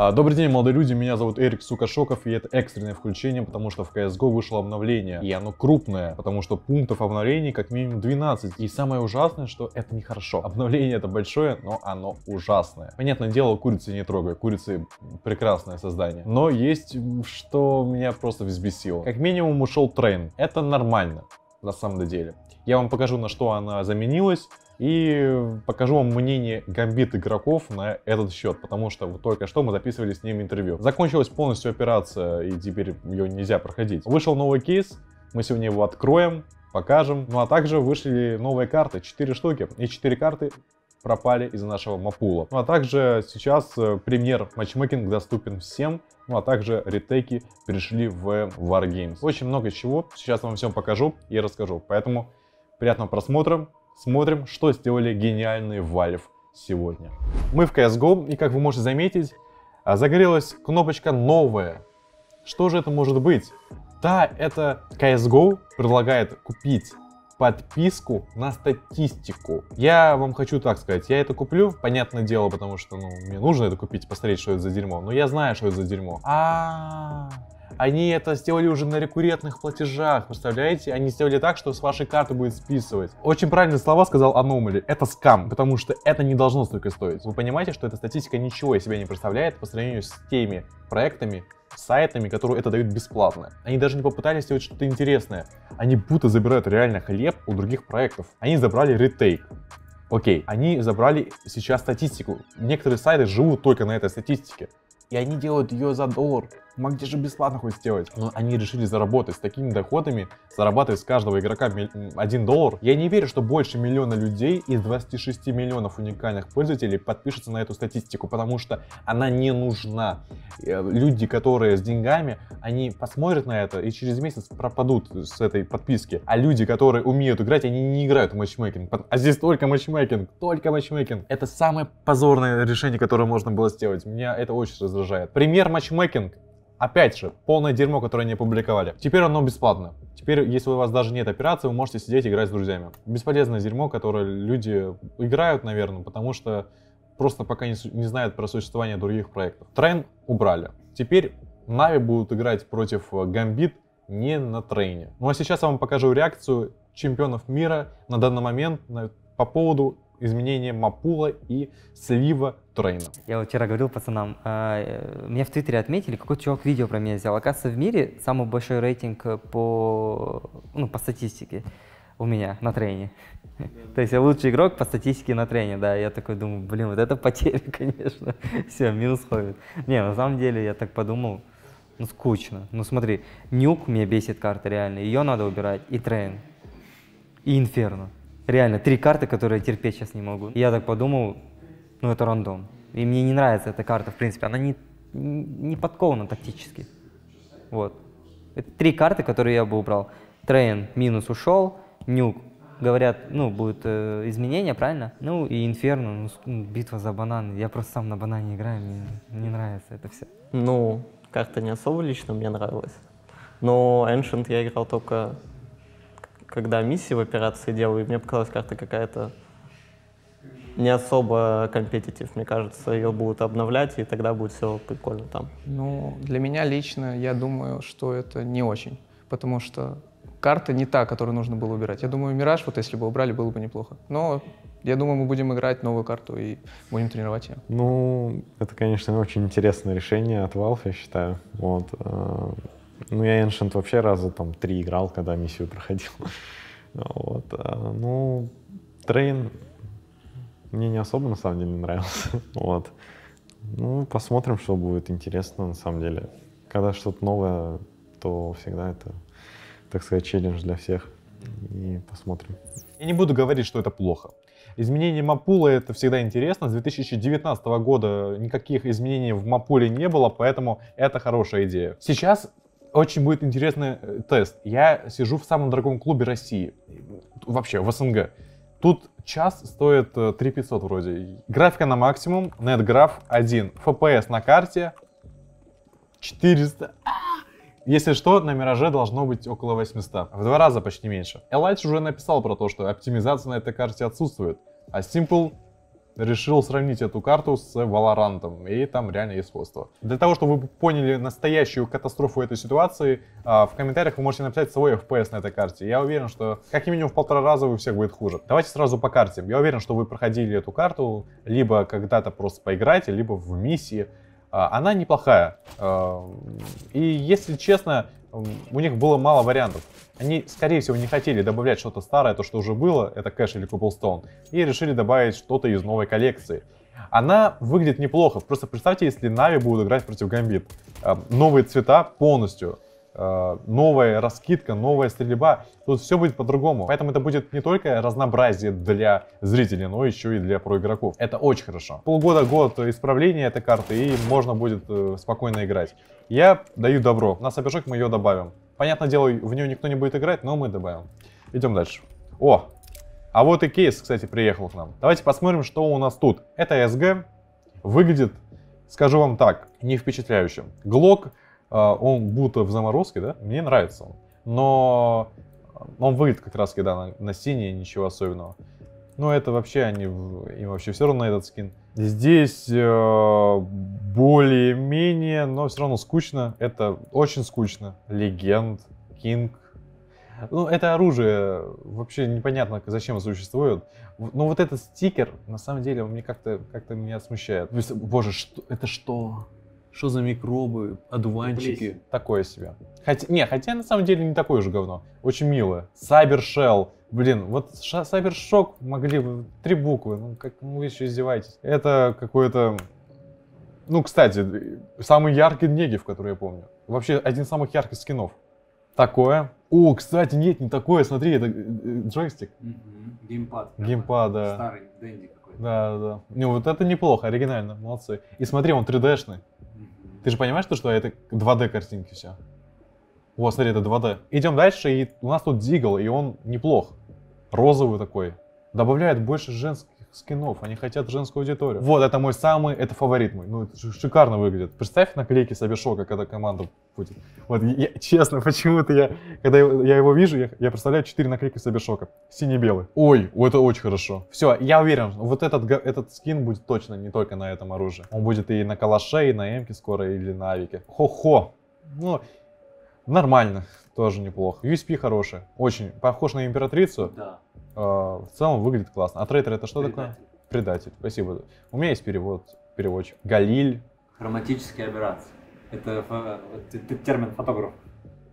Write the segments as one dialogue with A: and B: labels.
A: А, добрый день, молодые люди, меня зовут Эрик Сукашоков, и это экстренное включение, потому что в CSGO вышло обновление, и оно крупное, потому что пунктов обновлений как минимум 12, и самое ужасное, что это нехорошо. Обновление это большое, но оно ужасное. Понятное дело, курицы не трогай, курицы прекрасное создание, но есть, что меня просто взбесило. Как минимум ушел трейн, это нормально, на самом деле. Я вам покажу, на что она заменилась, и покажу вам мнение гамбит игроков на этот счет, потому что вот только что мы записывали с ним интервью. Закончилась полностью операция, и теперь ее нельзя проходить. Вышел новый кейс, мы сегодня его откроем, покажем. Ну а также вышли новые карты, 4 штуки, и 4 карты пропали из нашего мапула. Ну а также сейчас э, премьер матчмейкинг доступен всем, ну а также ретейки перешли в Wargames. Очень много чего, сейчас вам всем покажу и расскажу, поэтому приятного просмотра, Смотрим, что сделали гениальные Valve сегодня. Мы в CSGO, и как вы можете заметить, а, загорелась кнопочка «Новая». Что же это может быть? Да, это CSGO предлагает купить подписку на статистику. Я вам хочу так сказать, я это куплю, понятное дело, потому что ну, мне нужно это купить, посмотреть, что это за дерьмо. Но я знаю, что это за дерьмо. А, -а, -а они это сделали уже на рекуррентных платежах, представляете? Они сделали так, что с вашей карты будет списывать. Очень правильные слова сказал Аномали. Это скам, потому что это не должно столько стоить. Вы понимаете, что эта статистика ничего из себя не представляет по сравнению с теми проектами, сайтами, которые это дают бесплатно. Они даже не попытались сделать что-то интересное. Они будто забирают реально хлеб у других проектов. Они забрали ретейк. Окей, они забрали сейчас статистику. Некоторые сайты живут только на этой статистике. И они делают ее за доллар. Мог где же бесплатно хоть сделать. Но ну, они решили заработать. С такими доходами зарабатывать с каждого игрока 1 доллар. Я не верю, что больше миллиона людей из 26 миллионов уникальных пользователей подпишутся на эту статистику, потому что она не нужна. Э, люди, которые с деньгами, они посмотрят на это и через месяц пропадут с этой подписки. А люди, которые умеют играть, они не играют в матчмейкинг. А здесь только матчмейкинг, только матчмейкинг. Это самое позорное решение, которое можно было сделать. Меня это очень раздражает. Пример матчмейкинг. Опять же, полное дерьмо, которое они опубликовали. Теперь оно бесплатно. Теперь, если у вас даже нет операции, вы можете сидеть и играть с друзьями. Бесполезное дерьмо, которое люди играют, наверное, потому что просто пока не, не знают про существование других проектов. Трейн убрали. Теперь Нави будут играть против э, Гамбит не на трейне. Ну а сейчас я вам покажу реакцию чемпионов мира на данный момент на, по поводу изменение Мапула и слива Трейна. Я вот вчера говорил пацанам, а, э, меня в Твиттере отметили, какой-то чувак видео про меня сделал. Оказывается, в мире самый большой рейтинг по, ну, по статистике у меня на трейне. То есть я лучший игрок по статистике на трейне, да. Я такой думаю, блин, вот это потеря, конечно. Все, минус ходит. Не, на самом деле я так подумал, ну скучно. Ну смотри, нюк меня бесит карта реально, ее надо убирать, и трейн, и инферно. Реально, три карты, которые я терпеть сейчас не могу. И я так подумал, ну это рандом. И мне не нравится эта карта, в принципе, она не, не подкована тактически. Вот. Это три карты, которые я бы убрал. Трейн минус ушел, нюк, говорят, ну, будет э, изменения, правильно? Ну, и Инферно, ну, ну, битва за банан. Я просто сам на банане играю, мне не нравится это все. Ну, как-то не особо лично мне нравилось. Но Ancient я играл только когда миссии в операции делаю, и мне показалась карта какая-то не особо компетитив, мне кажется, ее будут обновлять, и тогда будет все прикольно там. Ну, для меня лично, я думаю, что это не очень, потому что карта не та, которую нужно было убирать. Я думаю, Мираж, вот если бы убрали, было бы неплохо. Но я думаю, мы будем играть новую карту и будем тренировать ее. Ну, это, конечно, очень интересное решение от Valve, я считаю. Вот. Э, ну, я Ancient вообще раза там три играл, когда миссию проходил. Вот. А, ну, Трейн мне не особо, на самом деле, нравился. Вот. Ну, посмотрим, что будет интересно, на самом деле. Когда что-то новое, то всегда это, так сказать, челлендж для всех. И посмотрим. Я не буду говорить, что это плохо. Изменение Мапула это всегда интересно. С 2019 года никаких изменений в Мапуле не было, поэтому это хорошая идея. Сейчас очень будет интересный э, тест. Я сижу в самом дорогом клубе России, вообще в СНГ. Тут час стоит 3500 э, вроде. Графика на максимум, NetGraph 1, FPS на карте 400. Если что, на Мираже должно быть около 800. В два раза почти меньше. Элайч уже написал про то, что оптимизация на этой карте отсутствует, а Simple решил сравнить эту карту с Валорантом и там реально есть сходство. Для того, чтобы вы поняли настоящую катастрофу этой ситуации, а, в комментариях вы можете написать свой FPS на этой карте. Я уверен, что как минимум в полтора раза у всех будет хуже. Давайте сразу по карте. Я уверен, что вы проходили эту карту, либо когда-то просто поиграете, либо в миссии. А, она неплохая. А, и если честно, у них было мало вариантов. Они, скорее всего, не хотели добавлять что-то старое, то, что уже было, это кэш или Cobblestone, и решили добавить что-то из новой коллекции. Она выглядит неплохо. Просто представьте, если Нави будут играть против Гамбит. Эм, новые цвета полностью, э, новая раскидка, новая стрельба. Тут все будет по-другому. Поэтому это будет не только разнообразие для зрителей, но еще и для проигроков. Это очень хорошо. Полгода-год исправления этой карты, и можно будет э, спокойно играть. Я даю добро. На сапежок мы ее добавим. Понятное дело, в нее никто не будет играть, но мы добавим. Идем дальше. О, а вот и кейс, кстати, приехал к нам. Давайте посмотрим, что у нас тут. Это СГ Выглядит, скажу вам так, не впечатляющим. Глок, э, он будто в заморозке, да? Мне нравится он. Но он выглядит как раз, когда на, на синий, ничего особенного. Но это вообще они, им вообще все равно на этот скин. Здесь э, более-менее, но все равно скучно. Это очень скучно. Легенд, Кинг. Ну, это оружие вообще непонятно, зачем существует. Но вот этот стикер, на самом деле, мне как-то как меня смущает. боже, что, это что? Что за микробы, одуванчики? Блин. Такое себе. Хотя, не, хотя на самом деле не такое же говно. Очень милое. Сайбершелл Блин, вот Сайбершок могли бы три буквы, ну как вы еще издеваетесь. Это какое-то... Ну, кстати, самый яркий Негев, который я помню. Вообще, один из самых ярких скинов. Такое. О, кстати, нет, не такое, смотри, это э, э, джойстик. Mm-hmm. Геймпад. Геймпад, да. Старый, дэнди какой-то. Да, да. Ну, вот это неплохо, оригинально, молодцы. И смотри, он 3D-шный. Mm-hmm. Ты же понимаешь, то, что это 2D картинки все? Вот, смотри, это 2D. Идем дальше, и у нас тут Дигл, и он неплох розовый такой, добавляет больше женских скинов, они хотят женскую аудиторию. Вот, это мой самый, это фаворит мой. Ну, это шикарно выглядит. Представь наклейки с как эта команда будет. Вот, я, честно, почему-то я, когда я его вижу, я, я представляю 4 наклейки с Абишока. Синий-белый. Ой, это очень хорошо. Все, я уверен, вот этот, этот скин будет точно не только на этом оружии. Он будет и на калаше, и на эмке скоро, или на авике. Хо-хо. Ну, нормально. Тоже неплохо. USP хороший. Очень. Похож на императрицу. Да. Э, в целом выглядит классно. А трейтер это что Предатель. такое? Предатель. Спасибо. У меня есть перевод, переводчик. Галиль. Хроматические операции. Это, это термин фотограф.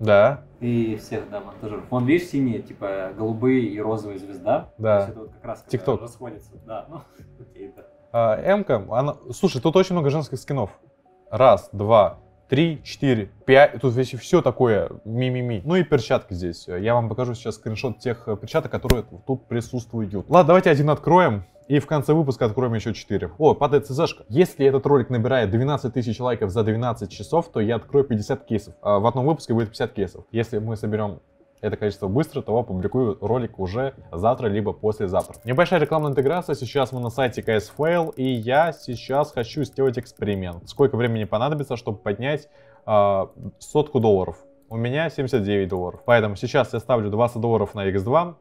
A: Да. И всех, да, монтажеров. Вон, видишь, синие, типа, голубые и розовые звезда. Да. То есть это вот как раз TikTok. расходится. Да, ну, окей, да. Эмка, а, она... слушай, тут очень много женских скинов. Раз, два, 3, 4, 5. Тут весь все такое ми-ми-ми. Ну и перчатки здесь. Я вам покажу сейчас скриншот тех э, перчаток, которые тут присутствуют. Ладно, давайте один откроем. И в конце выпуска откроем еще 4. О, падает ЦЗшка. Если этот ролик набирает 12 тысяч лайков за 12 часов, то я открою 50 кейсов. А в одном выпуске будет 50 кейсов. Если мы соберем это количество быстро, то опубликую ролик уже завтра, либо послезавтра. Небольшая рекламная интеграция. Сейчас мы на сайте KSFail, и я сейчас хочу сделать эксперимент. Сколько времени понадобится, чтобы поднять э, сотку долларов? У меня 79 долларов. Поэтому сейчас я ставлю 20 долларов на X2,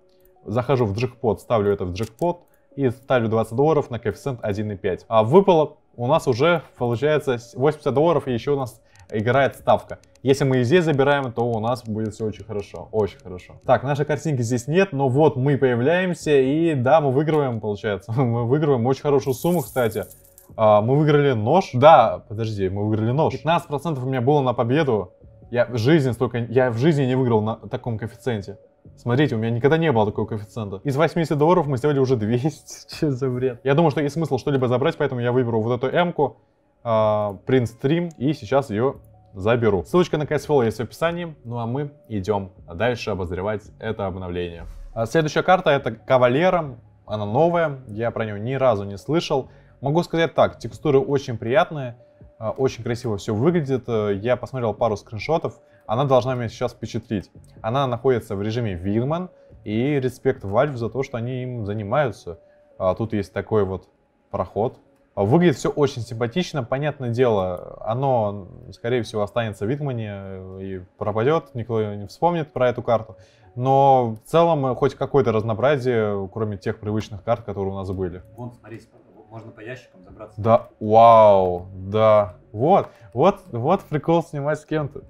A: захожу в джекпот, ставлю это в джекпот, и ставлю 20 долларов на коэффициент 1,5. А выпало у нас уже получается 80 долларов, и еще у нас играет ставка. Если мы и здесь забираем, то у нас будет все очень хорошо, очень хорошо. Так, нашей картинки здесь нет, но вот мы появляемся, и да, мы выигрываем, получается. Мы выигрываем очень хорошую сумму, кстати. А, мы выиграли нож. Да, подожди, мы выиграли нож. 15% у меня было на победу. Я в жизни столько, я в жизни не выиграл на таком коэффициенте. Смотрите, у меня никогда не было такого коэффициента. Из 80 долларов мы сделали уже 200. Че за бред? Я думаю, что есть смысл что-либо забрать, поэтому я выберу вот эту М-ку. А, PrintStream и сейчас ее заберу. Ссылочка на CastFlow есть в описании. Ну а мы идем дальше обозревать это обновление. А, следующая карта это Кавалера. Она новая, я про нее ни разу не слышал. Могу сказать так, текстуры очень приятные, а, очень красиво все выглядит. Э, я посмотрел пару скриншотов, она должна меня сейчас впечатлить. Она находится в режиме Вильман, и респект Valve за то, что они им занимаются. Тут есть такой вот проход, Выглядит все очень симпатично. Понятное дело, оно, скорее всего, останется в Витмане э, и пропадет. Никто не вспомнит про эту карту. Но в целом э, хоть какое-то разнообразие, кроме тех привычных карт, которые у нас были. Вон, смотри, можно по ящикам забраться. Да, вау, да. Вот, вот, вот прикол снимать с кем-то.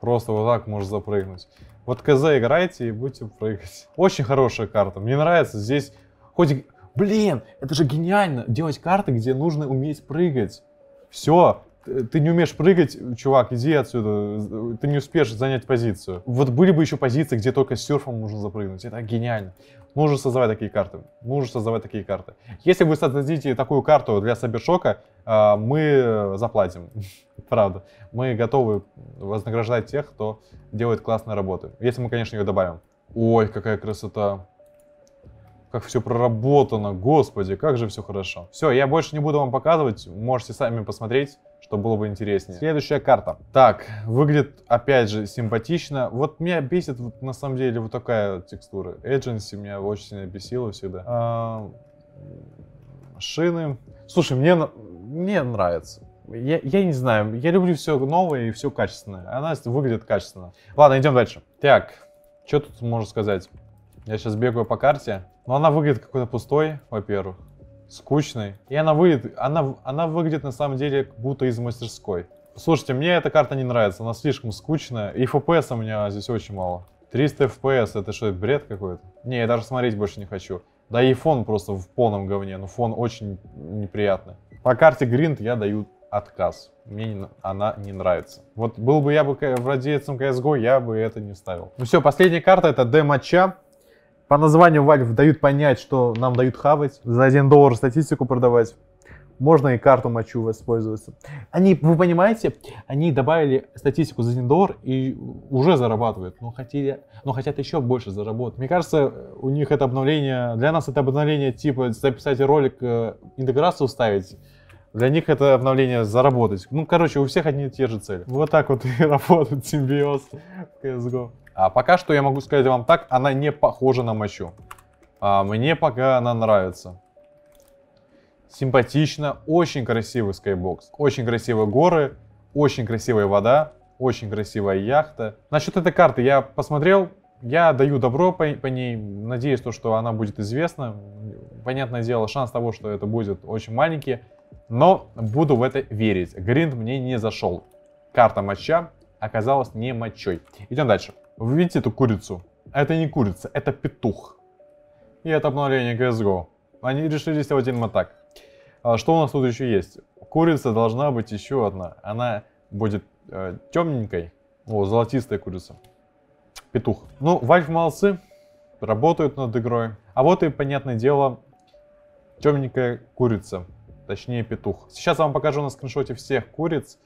A: Просто вот так можешь запрыгнуть. Вот КЗ играйте и будете прыгать. Очень хорошая карта. Мне нравится здесь, хоть блин, это же гениально, делать карты, где нужно уметь прыгать. Все, ты не умеешь прыгать, чувак, иди отсюда, ты не успеешь занять позицию. Вот были бы еще позиции, где только с серфом можно запрыгнуть, это гениально. Нужно создавать такие карты, нужно создавать такие карты. Если вы создадите такую карту для Сабершока, мы заплатим, правда. Мы готовы вознаграждать тех, кто делает классные работы, если мы, конечно, ее добавим. Ой, какая красота как все проработано, господи, как же все хорошо. Все, я больше не буду вам показывать, можете сами посмотреть, что было бы интереснее. Следующая карта. Так, выглядит опять же симпатично. Вот меня бесит вот, на самом деле вот такая вот текстура. Agency меня очень сильно бесила всегда. А, шины. Слушай, мне, мне нравится. Я, я не знаю, я люблю все новое и все качественное. Она выглядит качественно. Ладно, идем дальше. Так, что тут можно сказать? Я сейчас бегаю по карте, но она выглядит какой-то пустой, во-первых, скучной. И она выглядит, она, она выглядит на самом деле как будто из мастерской. Слушайте, мне эта карта не нравится, она слишком скучная, и FPS у меня здесь очень мало. 300 FPS, это что, бред какой-то? Не, я даже смотреть больше не хочу. Да и фон просто в полном говне, но ну, фон очень неприятный. По карте Гринт я даю отказ. Мне не, она не нравится. Вот был бы я бы владельцем CSGO, я бы это не ставил. Ну все, последняя карта это демача. По названию Valve дают понять, что нам дают хавать, за 1 доллар статистику продавать. Можно и карту мочу воспользоваться. Они, вы понимаете, они добавили статистику за 1 доллар и уже зарабатывают, но, хотели, но хотят еще больше заработать. Мне кажется, у них это обновление, для нас это обновление типа записать ролик, э, интеграцию вставить, для них это обновление заработать. Ну, короче, у всех одни и те же цели. Вот так вот и работает симбиоз в CSGO. А пока что я могу сказать вам так, она не похожа на мочу. А мне пока она нравится. Симпатично, очень красивый скайбокс. Очень красивые горы, очень красивая вода, очень красивая яхта. Насчет этой карты я посмотрел, я даю добро по, по ней, надеюсь, то, что она будет известна. Понятное дело, шанс того, что это будет очень маленький, но буду в это верить. Гринд мне не зашел. Карта моча оказалась не мочой. Идем дальше. Вы видите эту курицу? А это не курица, это петух. И это обновление CSGO. Они решили сделать именно так. А что у нас тут еще есть? Курица должна быть еще одна. Она будет э, темненькой. О, золотистая курица. Петух. Ну, Вальф молодцы. Работают над игрой. А вот и, понятное дело, темненькая курица. Точнее, петух. Сейчас я вам покажу на скриншоте всех куриц.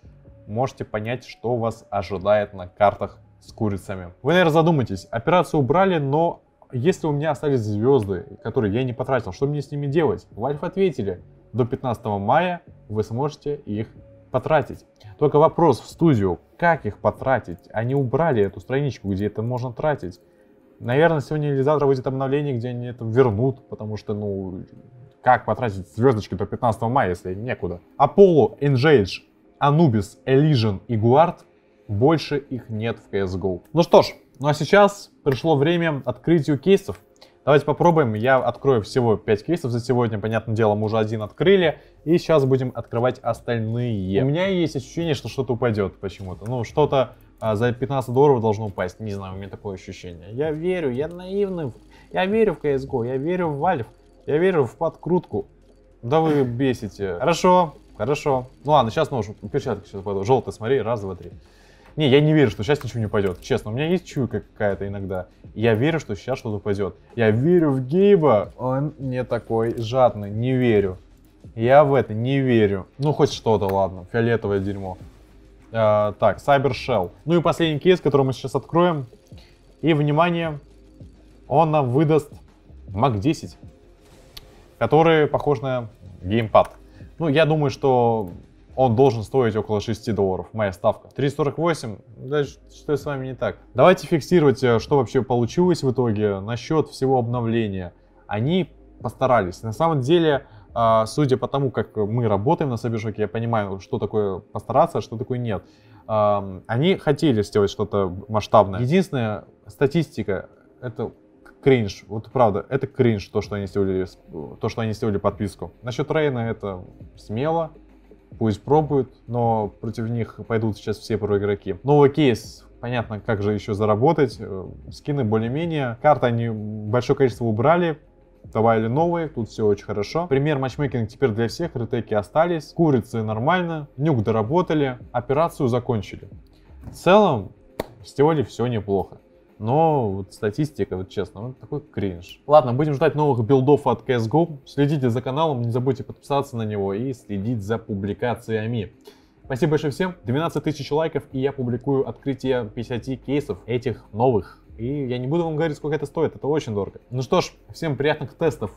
A: Можете понять, что вас ожидает на картах с курицами. Вы, наверное, задумаетесь, операцию убрали, но если у меня остались звезды, которые я не потратил, что мне с ними делать? В ответили, до 15 мая вы сможете их потратить. Только вопрос в студию, как их потратить? Они убрали эту страничку, где это можно тратить. Наверное, сегодня или завтра выйдет обновление, где они это вернут, потому что, ну, как потратить звездочки до 15 мая, если некуда? Apollo, Engage, Анубис, Элижен и Guard больше их нет в CSGO. Ну что ж, ну а сейчас пришло время открытию кейсов. Давайте попробуем. Я открою всего 5 кейсов за сегодня. Понятное дело, мы уже один открыли. И сейчас будем открывать остальные. У меня есть ощущение, что что-то упадет почему-то. Ну, что-то а, за 15 долларов должно упасть. Не знаю, у меня такое ощущение. Я верю, я наивный. Я верю в CSGO, я верю в Valve. Я верю в подкрутку. Да вы бесите. Хорошо, хорошо. Ну ладно, сейчас нож, перчатки сейчас пойду. Желтый, смотри, раз, два, три. Не, я не верю, что сейчас ничего не пойдет, Честно, у меня есть чуйка какая-то иногда. Я верю, что сейчас что-то пойдет. Я верю в Гейба. Он не такой жадный. Не верю. Я в это не верю. Ну, хоть что-то, ладно. Фиолетовое дерьмо. А, так, Cyber Shell. Ну и последний кейс, который мы сейчас откроем. И, внимание, он нам выдаст Mac-10, который похож на геймпад. Ну, я думаю, что он должен стоить около 6 долларов. Моя ставка. 3.48, да что с вами не так. Давайте фиксировать, э, что вообще получилось в итоге насчет всего обновления. Они постарались. На самом деле, а, судя по тому, как мы работаем на Сабишоке, я понимаю, что такое постараться, а что такое нет. А, они хотели сделать что-то масштабное. Единственная статистика — это кринж. Вот правда, это кринж, то, что они сделали, то, что они сделали подписку. Насчет Рейна это смело, пусть пробуют, но против них пойдут сейчас все проигроки. Новый ну, кейс Понятно, как же еще заработать. Э, скины более-менее. Карты они большое количество убрали, добавили новые, тут все очень хорошо. Пример матчмейкинг теперь для всех, ретеки остались, курицы нормально, нюк доработали, операцию закончили. В целом, сделали все неплохо но вот статистика, вот честно, вот ну, такой кринж. Ладно, будем ждать новых билдов от CSGO. Следите за каналом, не забудьте подписаться на него и следить за публикациями. Спасибо большое всем. 12 тысяч лайков, и я публикую открытие 50 кейсов этих новых. И я не буду вам говорить, сколько это стоит, это очень дорого. Ну что ж, всем приятных тестов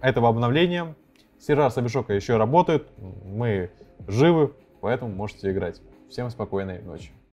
A: этого обновления. Сервера Собишока еще работают, мы живы, поэтому можете играть. Всем спокойной ночи.